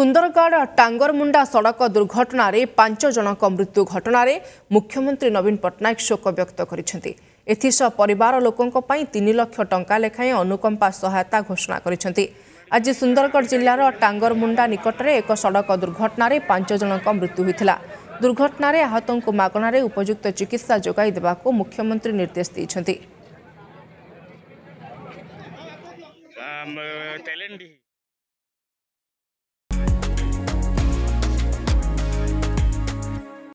ସୁନ୍ଦରଗଡ଼ ଟାଙ୍ଗରମୁଣ୍ଡା ସଡ଼କ ଦୁର୍ଘଟଣାରେ ପାଞ୍ଚ ଜଣଙ୍କ ମୃତ୍ୟୁ ଘଟଣାରେ ମୁଖ୍ୟମନ୍ତ୍ରୀ ନବୀନ ପଟ୍ଟନାୟକ ଶୋକ ବ୍ୟକ୍ତ କରିଛନ୍ତି ଏଥିସହ ପରିବାର ଲୋକଙ୍କ ପାଇଁ ତିନି ଲକ୍ଷ ଟଙ୍କା ଲେଖାଏଁ ଅନୁକମ୍ପା ସହାୟତା ଘୋଷଣା କରିଛନ୍ତି ଆଜି ସୁନ୍ଦରଗଡ଼ ଜିଲ୍ଲାର ଟାଙ୍ଗରମୁଣ୍ଡା ନିକଟରେ ଏକ ସଡ଼କ ଦୁର୍ଘଟଣାରେ ପାଞ୍ଚ ଜଣଙ୍କ ମୃତ୍ୟୁ ହୋଇଥିଲା ଦୁର୍ଘଟଣାରେ ଆହତଙ୍କୁ ମାଗଣାରେ ଉପଯୁକ୍ତ ଚିକିତ୍ସା ଯୋଗାଇ ଦେବାକୁ ମୁଖ୍ୟମନ୍ତ୍ରୀ ନିର୍ଦ୍ଦେଶ ଦେଇଛନ୍ତି